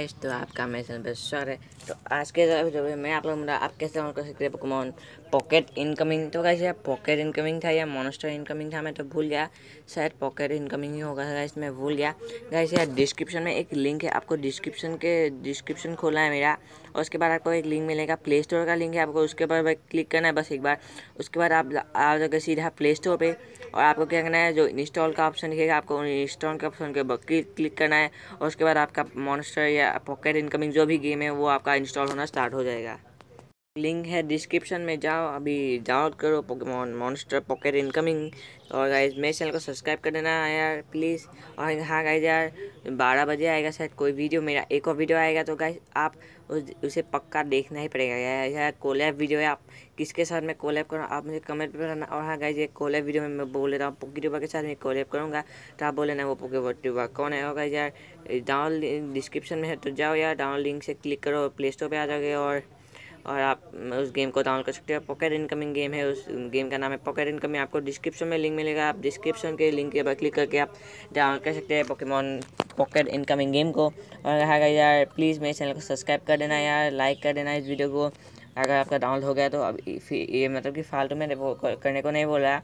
guys तो आपका मेरे चैनल पर स्वागत है तो आज के जो मैं आप लोग मेरा आपके साथ सब्सक्राइब पकमान पॉकेट इनकमिंग तो गाइस यार पॉकेट इनकमिंग था या मॉन्स्टर इनकमिंग था मैं तो भूल गया शायद पॉकेट इनकमिंग ही होगा गाइस मैं भूल गया गाइस यार डिस्क्रिप्शन में एक लिंक है आपको डिस्क्रिप्शन के डिस्क्रिप्शन खोला है मेरा और उसके बाद आपको एक लिंक मिलेगा प्ले स्टोर का लिंक है आपको उसके ऊपर क्लिक करना है बस एक बार उसके बाद आप आ जाओगे सीधा प्ले स्टोर पर और आपको क्या करना है जो इंस्टॉल का ऑप्शन दिखेगा आपको इंस्टॉल के ऑप्शन के ऊपर क्लिक करना है और उसके बाद आपका मॉन्स्टर या पॉकेट इनकमिंग जो भी गेम है वो आपका इंस्टॉल होना स्टार्ट हो जाएगा लिंक है डिस्क्रिप्शन में जाओ अभी डाउनलोड करो पोकेमॉन मॉन्स्टर पॉकेट इनकमिंग और गाइज मेरे चैनल को सब्सक्राइब कर देना यार प्लीज़ और हाँ गाइज यार बारह बजे आएगा शायद कोई वीडियो मेरा एक और वीडियो आएगा तो गाइस आप उस उसे पक्का देखना ही पड़ेगा या कोलैब वीडियो है आप किसके साथ मैं कोलैब करूँ आप मुझे कमेंट पर बताना और हाँ गाइस ये कोलैब वीडियो में मैं बोल रहा हूँ पोकी ट्यूबर के साथ मैं कोलैब करूँगा तो आप बोले ना वो पोकी ट्यूबर कौन है होगा यार डाउन डिस्क्रिप्शन में है तो जाओ यार डाउन लिंक से क्लिक करो प्ले स्टोर पर आ जाओगे और और आप उस गेम को डाउनलोड कर सकते हो पॉकेट इनकमिंग गेम है उस गेम का नाम है पॉकेट इनकमिंग आपको डिस्क्रिप्शन में लिंक मिलेगा आप डिस्क्रिप्शन के लिंक के ऊपर क्लिक करके आप डाउनलोड कर सकते हैं पोकेमॉन पॉकेट इनकमिंग गेम को और गया हाँ यार प्लीज़ मेरे चैनल को सब्सक्राइब कर देना यार लाइक कर देना इस वीडियो को अगर आपका डाउनलोड हो गया तो अब ये मतलब कि फालतू में करने को नहीं बोला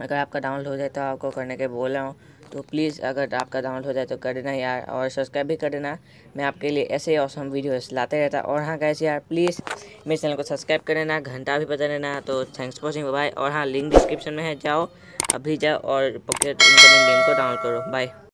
अगर आपका डाउनलोड हो जाए तो आपको करने के बोल रहा हूँ तो प्लीज़ अगर आपका डाउनलोड हो जाए तो कर देना यार और सब्सक्राइब भी कर देना मैं आपके लिए ऐसे ही ऑसम वीडियोस लाते रहता और हाँ कैसे यार प्लीज़ मेरे चैनल को सब्सक्राइब कर देना घंटा भी बता देना तो थैंक्स फॉर वॉचिंग बाय और हाँ लिंक डिस्क्रिप्शन में है जाओ अभी जाओ और पॉकेट इनकमिंग गेम को डाउनलोड करो बाय